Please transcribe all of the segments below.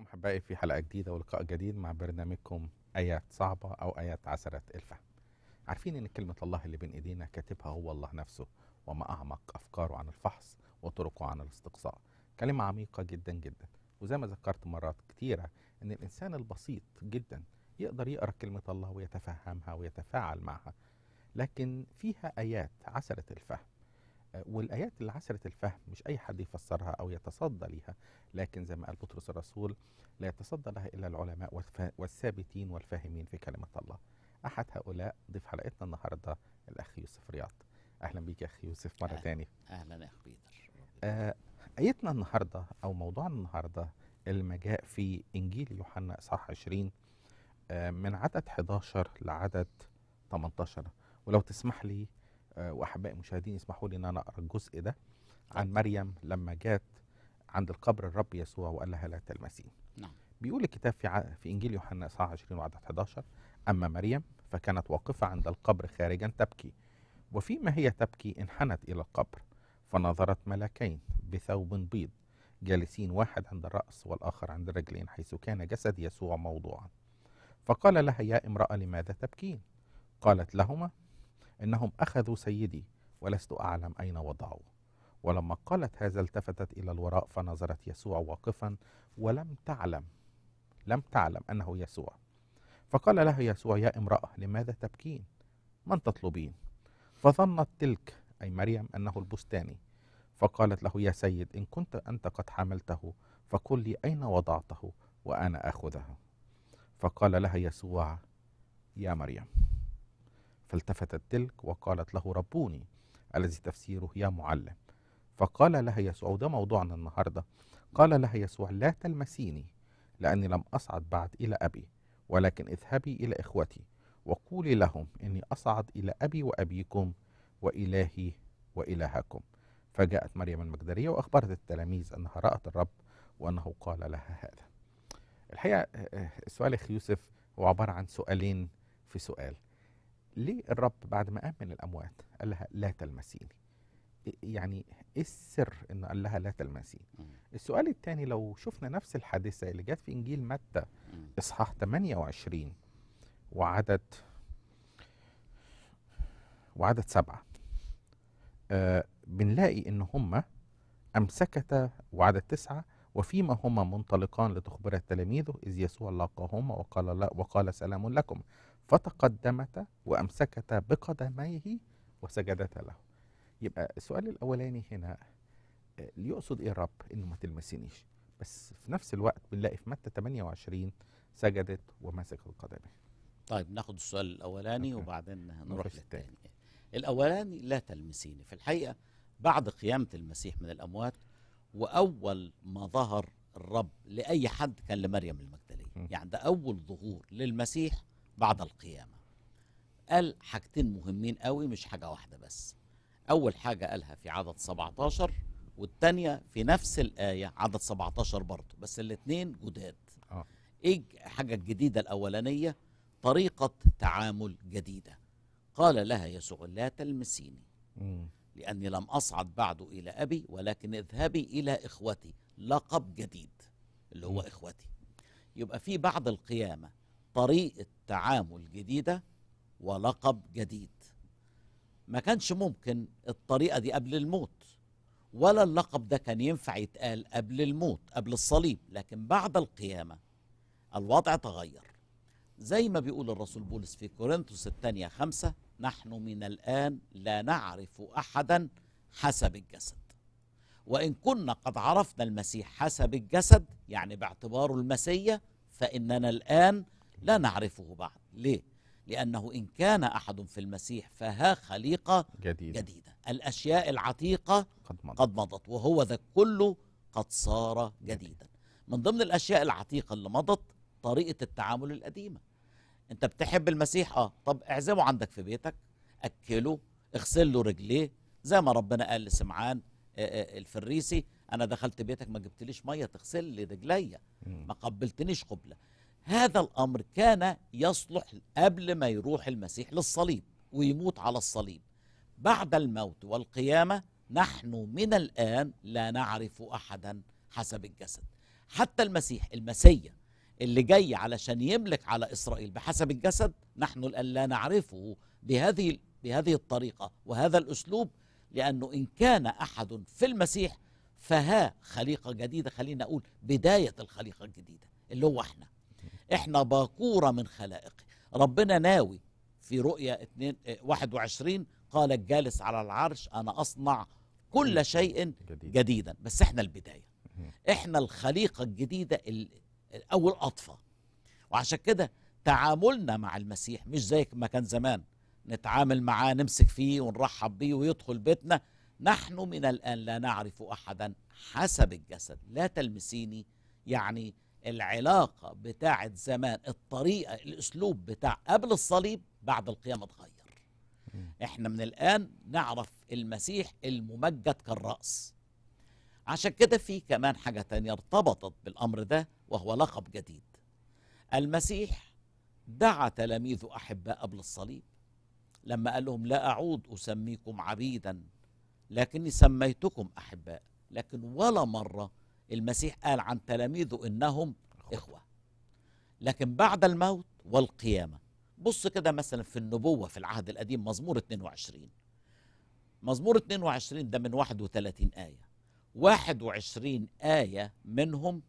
بكم احبائي في حلقه جديده ولقاء جديد مع برنامجكم ايات صعبه او ايات عسره الفهم. عارفين ان كلمه الله اللي بين ايدينا كاتبها هو الله نفسه وما اعمق افكاره عن الفحص وطرقه عن الاستقصاء. كلمه عميقه جدا جدا وزي ما ذكرت مرات كتيره ان الانسان البسيط جدا يقدر يقرا كلمه الله ويتفهمها ويتفاعل معها. لكن فيها ايات عسره الفهم والايات اللي عسرت الفهم مش اي حد يفسرها او يتصدى ليها لكن زي ما قال بطرس الرسول لا يتصدى لها الا العلماء والثابتين والفاهمين في كلمه الله احد هؤلاء ضيف حلقتنا النهارده الاخ يوسف رياض اهلا بيك يا اخي يوسف مره ثانيه اهلا يا اخ بيتر آه ايتنا النهارده او موضوعنا النهارده المجاء في انجيل يوحنا اصحاح 20 آه من عدد 11 لعدد 18 ولو تسمح لي آه، واحباء المشاهدين اسمحوا لي ان انا اقرا الجزء ده عن مريم لما جات عند القبر الرب يسوع وقال لها لا تلمسيه نعم بيقول الكتاب في ع... في انجيل يوحنا 29 وعدد 11 اما مريم فكانت واقفه عند القبر خارجا تبكي وفيما هي تبكي انحنت الى القبر فنظرت ملاكين بثوب بيض جالسين واحد عند الراس والاخر عند الرجلين حيث كان جسد يسوع موضوعا فقال لها يا امراه لماذا تبكين قالت لهما إنهم أخذوا سيدي ولست أعلم أين وضعوه ولما قالت هذا التفتت إلى الوراء فنظرت يسوع واقفا ولم تعلم لم تعلم أنه يسوع فقال لها يسوع يا امرأة لماذا تبكين من تطلبين فظنت تلك أي مريم أنه البستاني فقالت له يا سيد إن كنت أنت قد حملته فقل لي أين وضعته وأنا أخذه فقال لها يسوع يا مريم فالتفتت تلك وقالت له ربوني الذي تفسيره يا معلم فقال لها يسوع وده موضوعنا النهاردة قال لها يسوع لا تلمسيني لأني لم أصعد بعد إلى أبي ولكن اذهبي إلى إخوتي وقولي لهم إني أصعد إلى أبي وأبيكم وإلهي وإلهكم فجاءت مريم المجدرية وأخبرت التلاميذ أنها رأت الرب وأنه قال لها هذا الحقيقة آه، آه، سؤال أخي يوسف هو عبارة عن سؤالين في سؤال ليه الرب بعد ما امن الاموات قال لها لا تلمسيني إيه، يعني ايه السر انه قال لها لا تلمسيني السؤال الثاني لو شفنا نفس الحادثه اللي جت في انجيل متى اصحاح 28 وعدد وعدد سبعة آه بنلاقي ان هما امسكتا وعدد تسعة وفيما هما منطلقان لتخبر التلاميذ اذ يسوع لاقاهما وقال لا وقال سلام لكم فتقدمت وأمسكتا بقدميه وسجدتا له يبقى السؤال الأولاني هنا آه، يقصد إيه الرب إنه ما تلمسنيش بس في نفس الوقت بنلاقي في متى 28 سجدت ومسكت قدمه طيب ناخد السؤال الاولاني أوكي. وبعدين هنروح للثاني الاولاني لا تلمسيني في الحقيقه بعد قيامه المسيح من الاموات واول ما ظهر الرب لاي حد كان لمريم المجدليه يعني ده اول ظهور للمسيح بعد القيامة قال حاجتين مهمين قوي مش حاجة واحدة بس أول حاجة قالها في عدد 17 والتانية في نفس الآية عدد 17 برضه بس الاتنين جداد آه. إيه حاجة الجديدة الأولانية طريقة تعامل جديدة قال لها يسوع لا تلمسيني لأني لم أصعد بعد إلى أبي ولكن اذهبي إلى إخوتي لقب جديد اللي هو إخوتي يبقى في بعد القيامة طريقة تعامل جديدة ولقب جديد ما كانش ممكن الطريقة دي قبل الموت ولا اللقب ده كان ينفع يتقال قبل الموت قبل الصليب لكن بعد القيامة الوضع تغير زي ما بيقول الرسول بولس في كورنثوس الثانية خمسة نحن من الآن لا نعرف أحدا حسب الجسد وإن كنا قد عرفنا المسيح حسب الجسد يعني باعتباره المسيا فإننا الآن لا نعرفه بعد ليه؟ لأنه إن كان أحد في المسيح فها خليقة جديدة, جديدة. الأشياء العتيقة قد مضت, قد مضت وهو ذا كله قد صار جديدا من ضمن الأشياء العتيقة اللي مضت طريقة التعامل القديمة أنت بتحب المسيح آه طب اعزمه عندك في بيتك أكله اغسل له رجليه زي ما ربنا قال لسمعان آه، آه، الفريسي أنا دخلت بيتك ما جبتليش مية تغسل لي رجليا ما قبلتنيش قبلة هذا الأمر كان يصلح قبل ما يروح المسيح للصليب ويموت على الصليب بعد الموت والقيامة نحن من الآن لا نعرف أحدا حسب الجسد حتى المسيح المسيا اللي جاي علشان يملك على إسرائيل بحسب الجسد نحن الآن لا نعرفه بهذه بهذه الطريقة وهذا الأسلوب لأنه إن كان أحد في المسيح فها خليقة جديدة خلينا أقول بداية الخليقة الجديدة اللي هو احنا احنا باكوره من خلائقه ربنا ناوي في رؤيا 21 آه، قال الجالس على العرش انا اصنع كل شيء جديدا بس احنا البدايه احنا الخليقه الجديده او الاطفى وعشان كده تعاملنا مع المسيح مش زي ما كان زمان نتعامل معاه نمسك فيه ونرحب بيه ويدخل بيتنا نحن من الان لا نعرف احدا حسب الجسد لا تلمسيني يعني العلاقه بتاعه زمان الطريقه الاسلوب بتاع قبل الصليب بعد القيامه اتغير احنا من الان نعرف المسيح الممجد كالراس عشان كده في كمان حاجه تانية ارتبطت بالامر ده وهو لقب جديد المسيح دعا تلاميذه احباء قبل الصليب لما قال لهم لا اعود اسميكم عبيدا لكني سميتكم احباء لكن ولا مره المسيح قال عن تلاميذه إنهم إخوة لكن بعد الموت والقيامة بص كده مثلا في النبوة في العهد القديم مزمور 22 مزمور 22 ده من 31 آية 21 آية منهم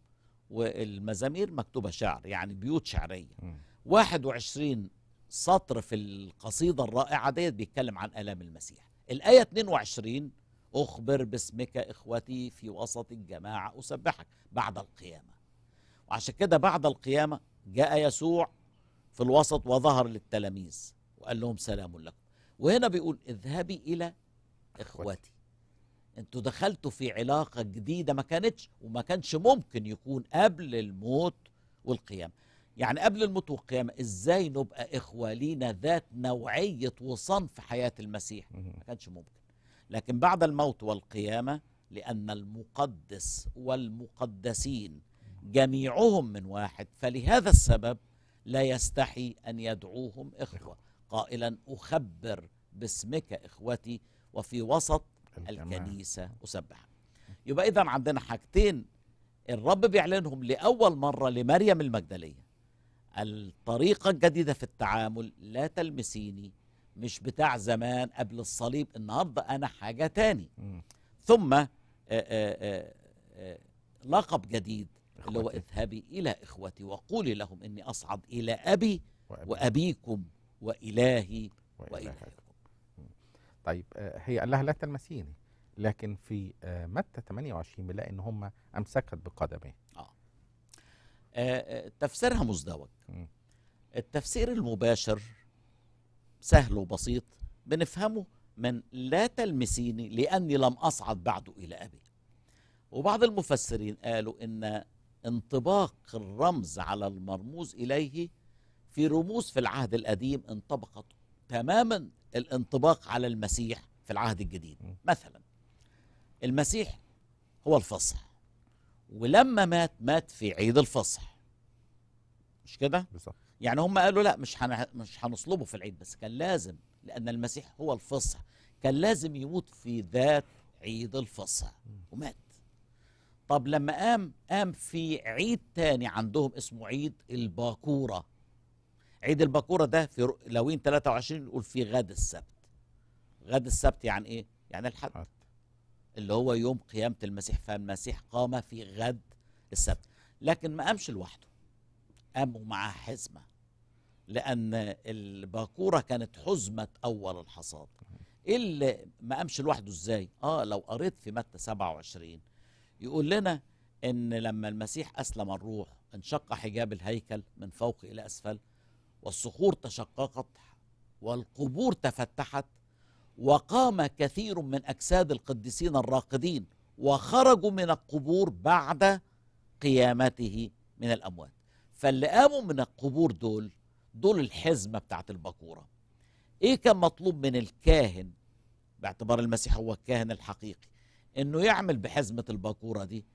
والمزامير مكتوبة شعر يعني بيوت شعرية 21 سطر في القصيدة الرائعة ديت بيتكلم عن آلام المسيح الآية 22 أخبر باسمك إخوتي في وسط الجماعة أسبحك بعد القيامة وعشان كده بعد القيامة جاء يسوع في الوسط وظهر للتلاميذ وقال لهم سلام لكم وهنا بيقول اذهبي إلى إخوتي انتوا دخلتوا في علاقة جديدة ما كانتش وما كانش ممكن يكون قبل الموت والقيامة يعني قبل الموت والقيامة ازاي نبقى إخوة لينا ذات نوعية وصنف حياة المسيح ما كانش ممكن لكن بعد الموت والقيامه لان المقدس والمقدسين جميعهم من واحد فلهذا السبب لا يستحي ان يدعوهم اخوه قائلا اخبر باسمك اخوتي وفي وسط الكنيسه اسبح يبقى اذا عندنا حاجتين الرب بيعلنهم لاول مره لمريم المجدليه الطريقه الجديده في التعامل لا تلمسيني مش بتاع زمان قبل الصليب النهارده انا حاجه تاني م. ثم آآ آآ آآ لقب جديد اللي هو اذهبي الى اخوتي وقولي لهم اني اصعد الى ابي وأبي. وابيكم والهي والهكم طيب هي قال لها لا تلمسيني لكن في متى 28 بنلاقي ان هم امسكت بقدميه آه. آه تفسيرها مزدوج التفسير المباشر سهل وبسيط بنفهمه من لا تلمسيني لأني لم أصعد بعد إلى أبي وبعض المفسرين قالوا إن انطباق الرمز على المرموز إليه في رموز في العهد القديم انطبقت تماما الانطباق على المسيح في العهد الجديد مثلا المسيح هو الفصح ولما مات مات في عيد الفصح مش كده يعني هم قالوا لا مش مش هنصلبه في العيد بس كان لازم لأن المسيح هو الفصح كان لازم يموت في ذات عيد الفصح ومات طب لما قام قام في عيد تاني عندهم اسمه عيد الباكورة عيد الباكورة ده في لوين 23 يقول في غد السبت غد السبت يعني ايه؟ يعني الحد اللي هو يوم قيامة المسيح فالمسيح قام في غد السبت لكن ما قامش لوحده قام ومعاه حزمة لأن الباكورة كانت حزمة أول الحصاد اللي ما قامش لوحده ازاي اه لو قريت في متى 27 يقول لنا ان لما المسيح اسلم الروح انشق حجاب الهيكل من فوق الى اسفل والصخور تشققت والقبور تفتحت وقام كثير من اجساد القديسين الراقدين وخرجوا من القبور بعد قيامته من الاموات فاللي قاموا من القبور دول دول الحزمة بتاعت البكورة ايه كان مطلوب من الكاهن باعتبار المسيح هو الكاهن الحقيقي انه يعمل بحزمة الباكورة دي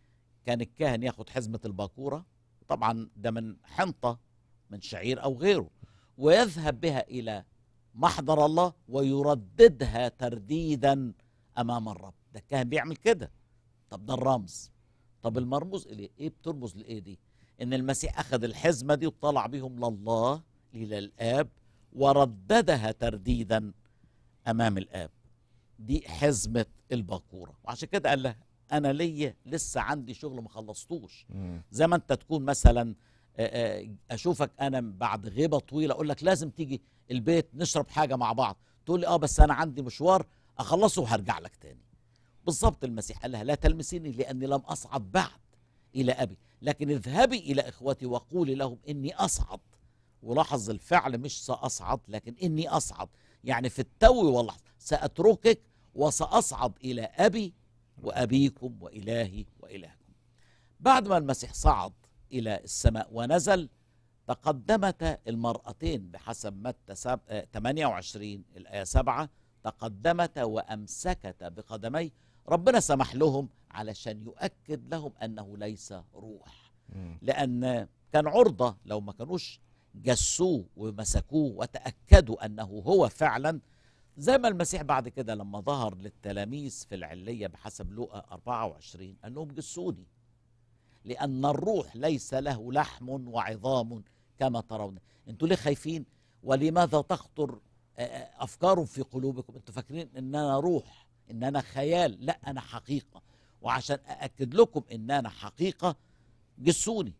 كان الكاهن ياخد حزمة الباكورة طبعا ده من حنطة من شعير او غيره ويذهب بها الى محضر الله ويرددها ترديدا امام الرب ده الكاهن بيعمل كده طب ده الرمز طب المرموز اليه ايه بترمز لايه دي ان المسيح اخذ الحزمة دي وطلع بيهم لله إلى الآب ورددها ترديدا أمام الآب دي حزمة الباكورة وعشان كده قال لها أنا ليا لسه عندي شغل ما خلصتوش زي ما أنت تكون مثلا أشوفك أنا بعد غيبة طويلة أقول لك لازم تيجي البيت نشرب حاجة مع بعض تقول لي آه بس أنا عندي مشوار أخلصه وهرجع لك تاني بالظبط المسيح قال لها لا تلمسيني لأني لم أصعد بعد إلى أبي لكن اذهبي إلى إخوتي وقولي لهم إني أصعد ولاحظ الفعل مش سأصعد لكن إني أصعد يعني في التو واللحظة سأتركك وسأصعد إلى أبي وأبيكم وإلهي وإلهكم بعد ما المسيح صعد إلى السماء ونزل تقدمت المرأتين بحسب متى 28 آه، الآية 7 تقدمت وأمسكت بقدمي ربنا سمح لهم علشان يؤكد لهم أنه ليس روح لأن كان عرضة لو ما كانوش جسوه ومسكوه وتأكدوا أنه هو فعلا زي ما المسيح بعد كده لما ظهر للتلاميذ في العلية بحسب لوقا 24 أنهم جسوني لأن الروح ليس له لحم وعظام كما ترون أنتوا ليه خايفين ولماذا تخطر أفكار في قلوبكم أنتوا فاكرين أن أنا روح أن أنا خيال لا أنا حقيقة وعشان أأكد لكم أن أنا حقيقة جسوني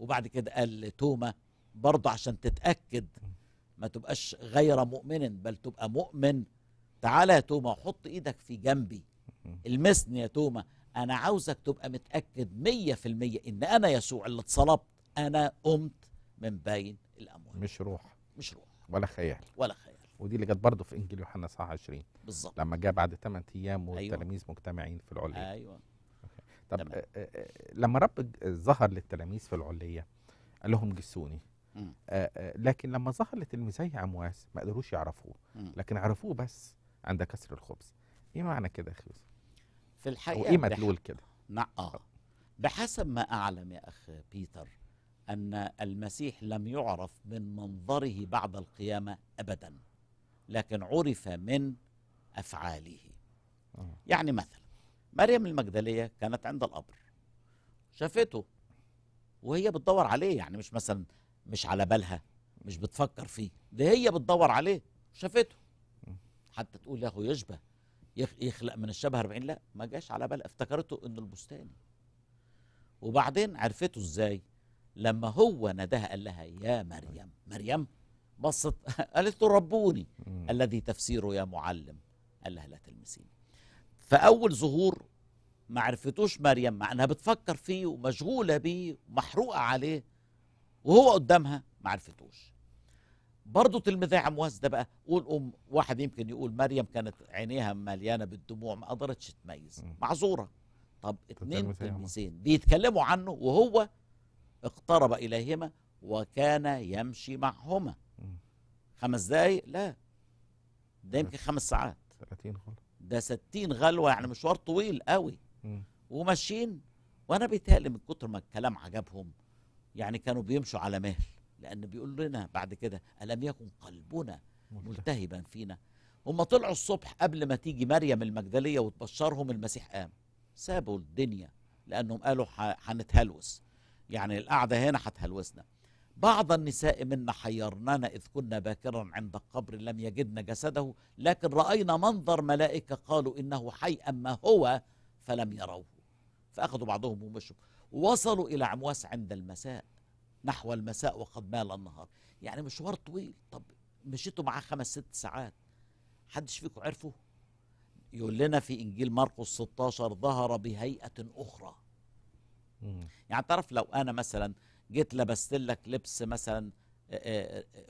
وبعد كده قال لتوما برضه عشان تتاكد ما تبقاش غير مؤمن بل تبقى مؤمن تعالى يا توما حط ايدك في جنبي المسني يا توما انا عاوزك تبقى متاكد مية في المية ان انا يسوع اللي اتصلبت انا قمت من بين الاموات مش روح مش روح ولا خيال ولا خيال ودي اللي جت برضه في انجيل يوحنا صح 20 بالظبط لما جاء بعد 8 ايام أيوة. والتلاميذ أيوة. مجتمعين في العليه ايوه طب آه، آه، آه، لما رب ظهر للتلاميذ في العليه قال لهم جسوني آآ آآ آه، آه، لكن لما ظهر لتلميذي عمواس ما قدروش يعرفوه لكن عرفوه بس عند كسر الخبز ايه معنى كده يا اخي في الحقيقه وايه مدلول كده نعم آه. بحسب ما اعلم يا اخ بيتر ان المسيح لم يعرف من منظره بعد القيامه ابدا لكن عرف من افعاله يعني مثلا مريم المجدليه كانت عند القبر شافته وهي بتدور عليه يعني مش مثلا مش على بالها مش بتفكر فيه ده هي بتدور عليه شافته حتى تقول له يشبه يخلق من الشبه 40 لا ما جاش على بالها افتكرته انه البستاني وبعدين عرفته ازاي لما هو نداها قال لها يا مريم مريم بصت قالت له ربوني الذي تفسيره يا معلم قال لها لا تلمسيني فاول ظهور ما عرفتوش مريم مع انها بتفكر فيه ومشغوله بيه ومحروقه عليه وهو قدامها ما عرفتوش برضه تلميذي عمواس ده بقى قول ام واحد يمكن يقول مريم كانت عينيها مليانه بالدموع ما قدرتش تميز معذوره طب اتنين تلميذين بيتكلموا عنه وهو اقترب اليهما وكان يمشي معهما خمس دقايق لا ده يمكن خمس ساعات 30 غلوه ده 60 غلوه يعني مشوار طويل قوي وماشيين وانا بيتهيألي من كتر ما الكلام عجبهم يعني كانوا بيمشوا على مهل لأن بيقول لنا بعد كده ألم يكن قلبنا ملتهبا فينا هم طلعوا الصبح قبل ما تيجي مريم المجدلية وتبشرهم المسيح قام سابوا الدنيا لأنهم قالوا هنتهلوس يعني القعدة هنا هتهلوسنا بعض النساء منا حيرننا إذ كنا باكرا عند القبر لم يجدنا جسده لكن رأينا منظر ملائكة قالوا إنه حي أما هو فلم يروه فأخذوا بعضهم ومشوا وصلوا إلى عمواس عند المساء نحو المساء وقد مال النهار يعني مشوار طويل طب مشيتوا معاه خمس ست ساعات حدش فيكم عرفه يقول لنا في إنجيل مرقس 16 ظهر بهيئة أخرى يعني تعرف لو أنا مثلا جيت لبست لك لبس مثلا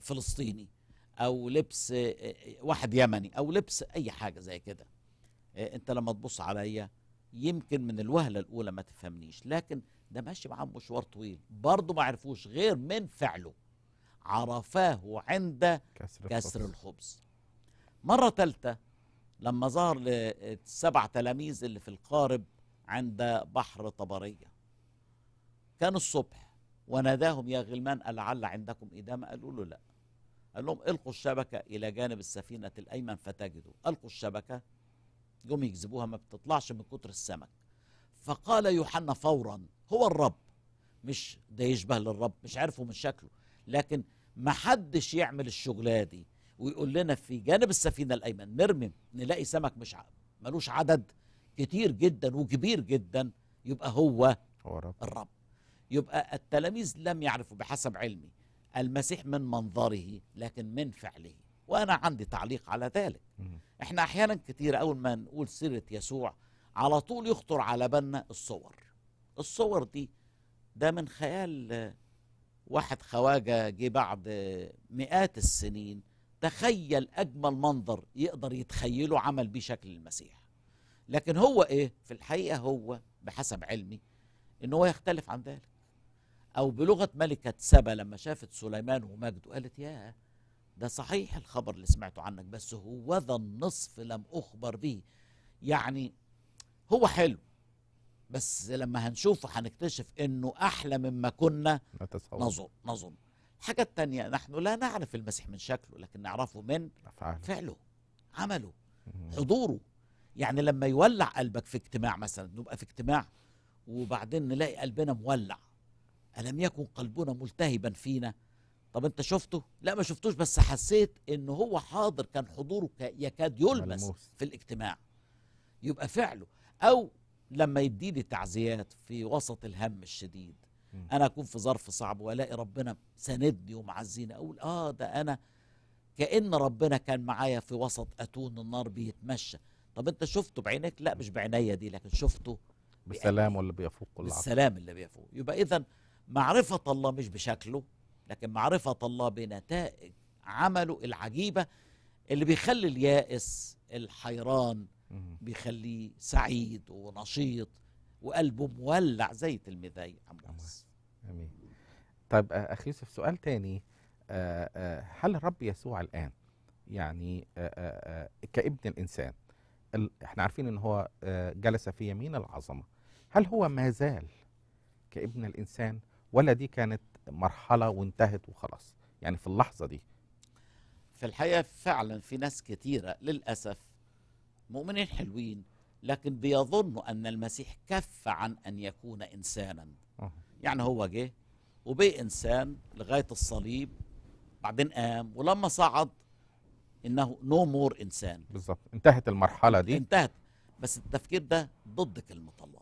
فلسطيني أو لبس واحد يمني أو لبس أي حاجة زي كده انت لما تبص عليا يمكن من الوهلة الأولى ما تفهمنيش لكن ده ماشي معاه مشوار طويل برضه ما عرفوش غير من فعله عرفاه عند كسر, كسر الخبز. الخبز مرة تالتة لما ظهر للسبع تلاميذ اللي في القارب عند بحر طبرية كان الصبح وناداهم يا غلمان ألعل عندكم إدامة قالوا له لا قال لهم القوا الشبكة إلى جانب السفينة الأيمن فتجدوا ألقوا الشبكة يقوم يجذبوها ما بتطلعش من كتر السمك فقال يوحنا فورا هو الرب مش ده يشبه للرب مش عارفه من شكله لكن ما حدش يعمل الشغلانه دي ويقول لنا في جانب السفينة الأيمن نرمي نلاقي سمك مش ع... ملوش عدد كتير جدا وكبير جدا يبقى هو, هو رب. الرب يبقى التلاميذ لم يعرفوا بحسب علمي المسيح من منظره لكن من فعله وانا عندي تعليق على ذلك احنا احيانا كتير اول ما نقول سيره يسوع على طول يخطر على بالنا الصور الصور دي ده من خيال واحد خواجه جه بعد مئات السنين تخيل اجمل منظر يقدر يتخيله عمل بيه شكل المسيح لكن هو ايه في الحقيقه هو بحسب علمي ان هو يختلف عن ذلك او بلغه ملكه سبا لما شافت سليمان ومجده قالت ياه ده صحيح الخبر اللي سمعته عنك بس هو ذا النصف لم أخبر به يعني هو حلو بس لما هنشوفه هنكتشف انه احلى مما كنا نظن نظن الحاجة التانية نحن لا نعرف المسيح من شكله لكن نعرفه من أفعل. فعله عمله حضوره يعني لما يولع قلبك في اجتماع مثلا نبقى في اجتماع وبعدين نلاقي قلبنا مولع ألم يكن قلبنا ملتهبا فينا طب انت شفته لا ما شفتوش بس حسيت ان هو حاضر كان حضوره يكاد يلمس في الاجتماع يبقى فعله او لما يديني تعزيات في وسط الهم الشديد انا اكون في ظرف صعب والاقي ربنا ساندني ومعزيني اقول اه ده انا كان ربنا كان معايا في وسط اتون النار بيتمشى طب انت شفته بعينك لا مش بعينيا دي لكن شفته بالسلام واللي بيفوق العقل بالسلام اللي بيفوق يبقى اذا معرفه الله مش بشكله لكن معرفة الله بنتائج عمله العجيبة اللي بيخلي اليائس الحيران بيخليه سعيد ونشيط وقلبه مولع زي تلميذي عموس امين طيب آه، اخي يوسف سؤال تاني آه، آه، هل الرب يسوع الان يعني كابن الانسان احنا عارفين ان هو جلس في يمين العظمه هل هو ما زال كابن الانسان ولا دي كانت مرحله وانتهت وخلاص يعني في اللحظه دي في الحقيقه فعلا في ناس كتيره للاسف مؤمنين حلوين لكن بيظنوا ان المسيح كف عن ان يكون انسانا يعني هو جه وبقي انسان لغايه الصليب بعدين قام ولما صعد انه نو no مور انسان بالظبط انتهت المرحله دي انتهت بس التفكير ده ضد كلمه الله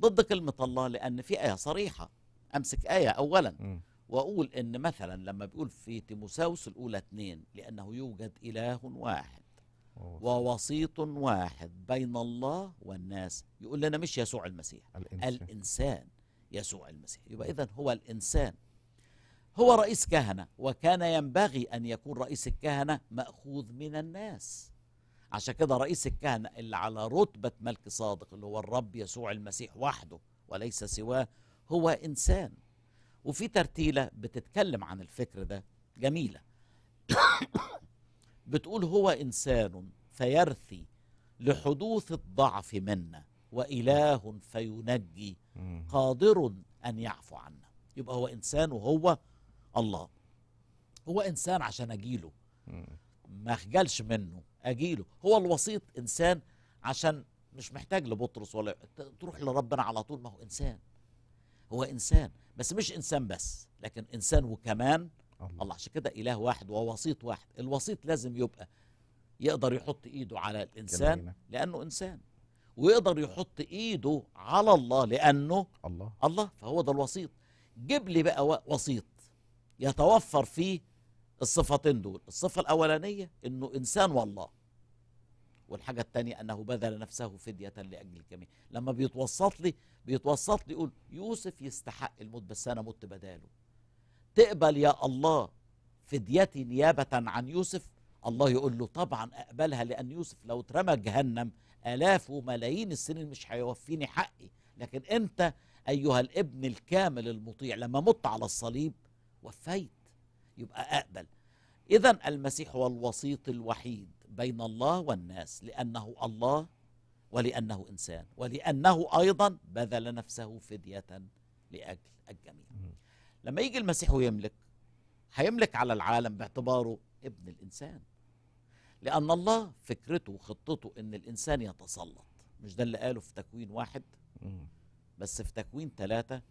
ضد كلمه الله لان في ايه صريحه امسك ايه اولا م. واقول ان مثلا لما بيقول في تيموساوس الاولى اثنين لانه يوجد اله واحد ووسيط واحد بين الله والناس يقول لنا مش يسوع المسيح الإنسان, الإنسان يسوع المسيح يبقى إذا هو الإنسان هو رئيس كهنة وكان ينبغي أن يكون رئيس الكهنة مأخوذ من الناس عشان كده رئيس الكهنة اللي على رتبة ملك صادق اللي هو الرب يسوع المسيح وحده وليس سواه هو انسان وفي ترتيله بتتكلم عن الفكر ده جميله بتقول هو انسان فيرثي لحدوث الضعف منا واله فينجي قادر ان يعفو عنا يبقى هو انسان وهو الله هو انسان عشان اجيله ما اخجلش منه اجيله هو الوسيط انسان عشان مش محتاج لبطرس ولا تروح لربنا على طول ما هو انسان هو انسان بس مش انسان بس لكن انسان وكمان الله, الله عشان كده اله واحد ووسيط واحد الوسيط لازم يبقى يقدر يحط ايده على الانسان جميلة. لانه انسان ويقدر يحط ايده على الله لانه الله الله فهو ده الوسيط جيب لي بقى وسيط يتوفر فيه الصفتين دول الصفه الاولانيه انه انسان والله والحاجة الثانية أنه بذل نفسه فدية لأجل الجميع لما بيتوسط لي بيتوسط لي يقول يوسف يستحق الموت بس أنا مت بداله تقبل يا الله فديتي نيابة عن يوسف الله يقول له طبعا أقبلها لأن يوسف لو اترمى جهنم آلاف وملايين السنين مش هيوفيني حقي لكن أنت أيها الابن الكامل المطيع لما مت على الصليب وفيت يبقى أقبل إذا المسيح هو الوسيط الوحيد بين الله والناس لأنه الله ولأنه إنسان ولأنه أيضا بذل نفسه فدية لأجل الجميع لما يجي المسيح ويملك هيملك على العالم باعتباره ابن الإنسان لأن الله فكرته وخطته إن الإنسان يتسلط مش ده اللي قاله في تكوين واحد بس في تكوين ثلاثة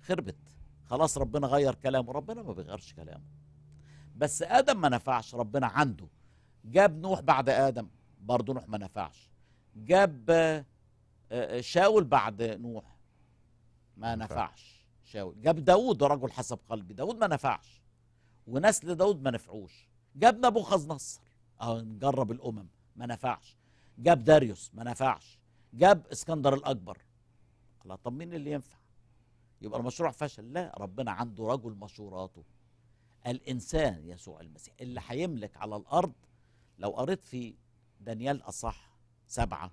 خربت خلاص ربنا غير كلامه ربنا ما بيغيرش كلامه بس آدم ما نفعش ربنا عنده جاب نوح بعد آدم برضه نوح ما نفعش جاب آه، آه، شاول بعد نوح ما نفعش شاول جاب داود رجل حسب قلبي داود ما نفعش ونسل داود ما نفعوش جاب نبوخذ نصر اه نجرب الامم ما نفعش جاب داريوس ما نفعش جاب اسكندر الاكبر لا طب مين اللي ينفع يبقى المشروع فشل لا ربنا عنده رجل مشوراته الانسان يسوع المسيح اللي هيملك على الارض لو قريت في دانيال أصح سبعة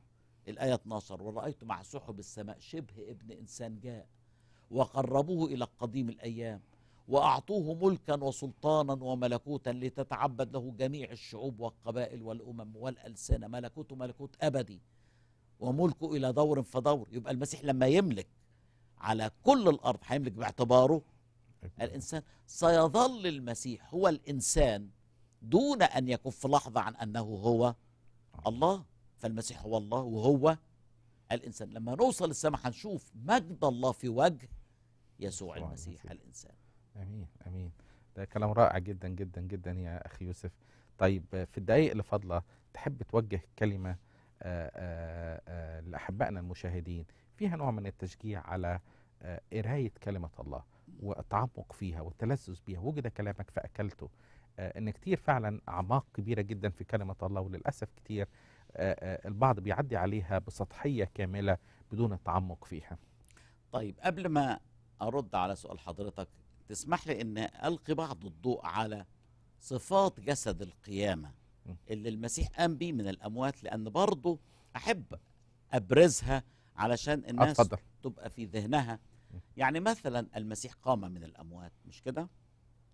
الآية 12 ورأيت مع سحب السماء شبه ابن إنسان جاء وقربوه إلى قديم الأيام وأعطوه ملكا وسلطانا وملكوتا لتتعبد له جميع الشعوب والقبائل والأمم والألسنة ملكوته ملكوت أبدي وملكه إلى دور فدور يبقى المسيح لما يملك على كل الأرض هيملك باعتباره الإنسان سيظل المسيح هو الإنسان دون أن يكون في لحظة عن أنه هو الله فالمسيح هو الله وهو الإنسان لما نوصل السماء هنشوف مجد الله في وجه يسوع المسيح الإنسان أمين أمين ده كلام رائع جدا جدا جدا يا أخي يوسف طيب في الدقائق اللي فاضله تحب توجه كلمة آه، آه، آه، لأحبائنا المشاهدين فيها نوع من التشجيع على قراية كلمة الله والتعمق فيها والتلذذ بيها وجد كلامك فأكلته آه، ان كتير فعلا اعماق كبيره جدا في كلمه الله وللاسف كتير آه، آه، البعض بيعدي عليها بسطحيه كامله بدون التعمق فيها. طيب قبل ما ارد على سؤال حضرتك تسمح لي ان القي بعض الضوء على صفات جسد القيامه اللي المسيح قام بيه من الاموات لان برضه احب ابرزها علشان الناس أتفضل. تبقى في ذهنها يعني مثلا المسيح قام من الاموات مش كده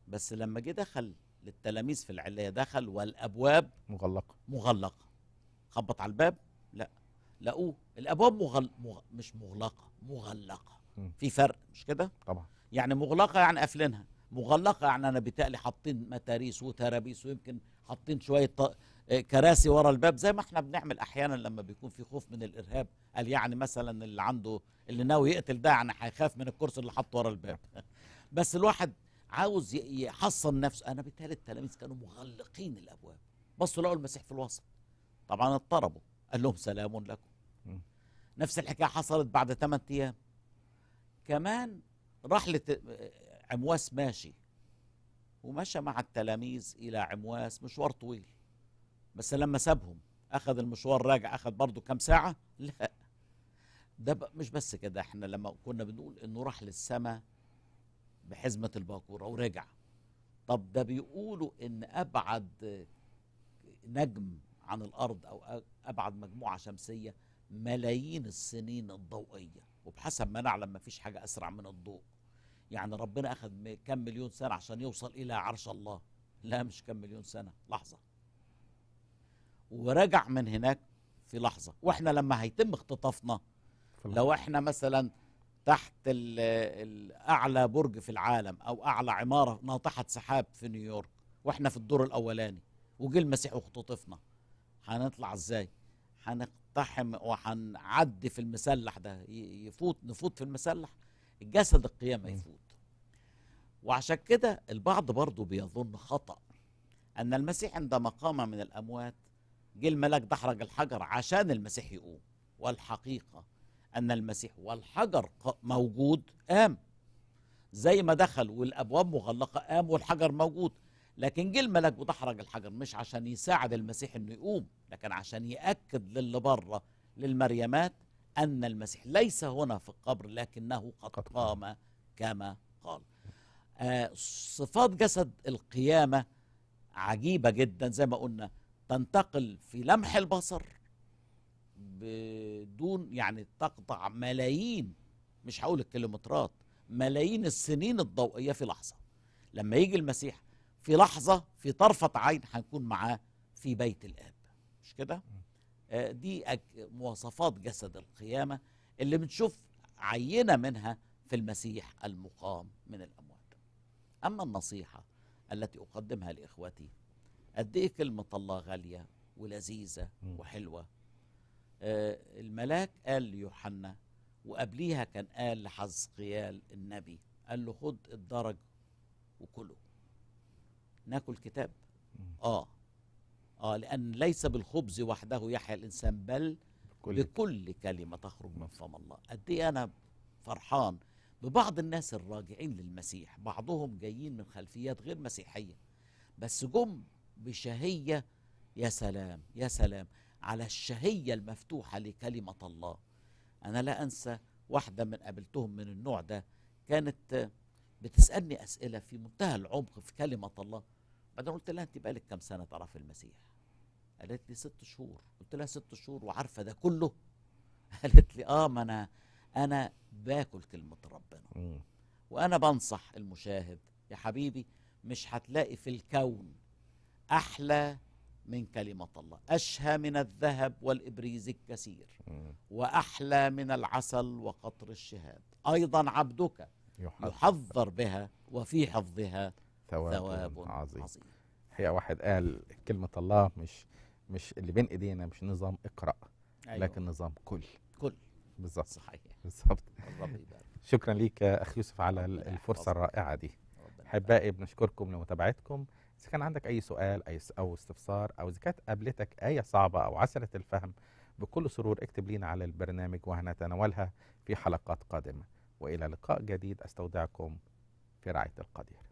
بس لما جه دخل للتلاميذ في العلية دخل والأبواب مغلقة مغلقة خبط على الباب لا لقوه الأبواب مغل... مغ... مش مغلقة مغلقة م. في فرق مش كده طبعا يعني مغلقة يعني قافلينها مغلقة يعني أنا بتقلي حاطين متاريس وترابيس ويمكن حاطين شوية ط... آه، كراسي ورا الباب زي ما احنا بنعمل احيانا لما بيكون في خوف من الارهاب قال يعني مثلا اللي عنده اللي ناوي يقتل ده يعني هيخاف من الكرسي اللي حاطه ورا الباب بس الواحد عاوز يحصن نفسه انا بالتالي التلاميذ كانوا مغلقين الابواب بصوا لقوا المسيح في الوسط طبعا اضطربوا قال لهم سلام لكم نفس الحكايه حصلت بعد ثمان ايام كمان رحله عمواس ماشي ومشى مع التلاميذ الى عمواس مشوار طويل بس لما سابهم اخذ المشوار راجع اخذ برضه كام ساعه لا ده مش بس كده احنا لما كنا بنقول انه راح للسماء بحزمة الباكورة ورجع طب ده بيقولوا ان ابعد نجم عن الارض او ابعد مجموعة شمسية ملايين السنين الضوئية وبحسب ما نعلم ما فيش حاجة اسرع من الضوء يعني ربنا اخذ كم مليون سنة عشان يوصل الى عرش الله لا مش كم مليون سنة لحظة ورجع من هناك في لحظة واحنا لما هيتم اختطافنا لو احنا مثلا تحت اعلى برج في العالم او اعلى عماره ناطحه سحاب في نيويورك واحنا في الدور الاولاني وجه المسيح واختطفنا هنطلع ازاي هنقتحم وهنعدي في المسلح ده يفوت نفوت في المسلح الجسد القيامه يفوت وعشان كده البعض برضه بيظن خطأ أن المسيح عندما قام من الأموات جه الملاك دحرج الحجر عشان المسيح يقوم والحقيقة أن المسيح والحجر موجود قام زي ما دخل والأبواب مغلقة قام والحجر موجود لكن جه الملاك وتحرج الحجر مش عشان يساعد المسيح انه يقوم لكن عشان ياكد للي بره للمريمات ان المسيح ليس هنا في القبر لكنه قد قام كما قال آه صفات جسد القيامه عجيبه جدا زي ما قلنا تنتقل في لمح البصر بدون يعني تقطع ملايين مش هقول الكيلومترات ملايين السنين الضوئيه في لحظه لما يجي المسيح في لحظه في طرفه عين هنكون معاه في بيت الاب مش كده آه، دي مواصفات جسد القيامه اللي بنشوف عينه منها في المسيح المقام من الاموات اما النصيحه التي اقدمها لاخوتي قد ايه كلمه الله غاليه ولذيذه وحلوه آه، الملاك قال ليوحنا وقبليها كان قال لحزقيال النبي قال له خد الدرج وكله ناكل كتاب اه اه لان ليس بالخبز وحده يحيا الانسان بل بكل, بكل كلمه تخرج من فم الله قد ايه انا فرحان ببعض الناس الراجعين للمسيح بعضهم جايين من خلفيات غير مسيحيه بس جم بشهيه يا سلام يا سلام على الشهية المفتوحة لكلمة الله أنا لا أنسى واحدة من قابلتهم من النوع ده كانت بتسألني أسئلة في منتهى العمق في كلمة الله بعدين قلت لها أنت بقالك كام سنة تعرف المسيح قالت لي ست شهور قلت لها ست شهور وعارفة ده كله قالت لي آه ما أنا أنا باكل كلمة ربنا وأنا بنصح المشاهد يا حبيبي مش هتلاقي في الكون أحلى من كلمة الله أشهى من الذهب والإبريز الكثير وأحلى من العسل وقطر الشهاد أيضا عبدك يحذر بها وفي حفظها ثواب, ثواب عظيم. عظيم هي واحد قال كلمة الله مش مش اللي بين إيدينا مش نظام اقرأ أيوة. لكن نظام كل كل بالظبط صحيح بالظبط شكرا ليك يا أخ يوسف على الفرصة الرائعة دي أحبائي بنشكركم لمتابعتكم إذا كان عندك أي سؤال أي أو استفسار أو إذا كانت قابلتك آية صعبة أو عسرة الفهم بكل سرور اكتب لينا على البرنامج وهنتناولها في حلقات قادمة وإلى لقاء جديد أستودعكم في رعاية القدير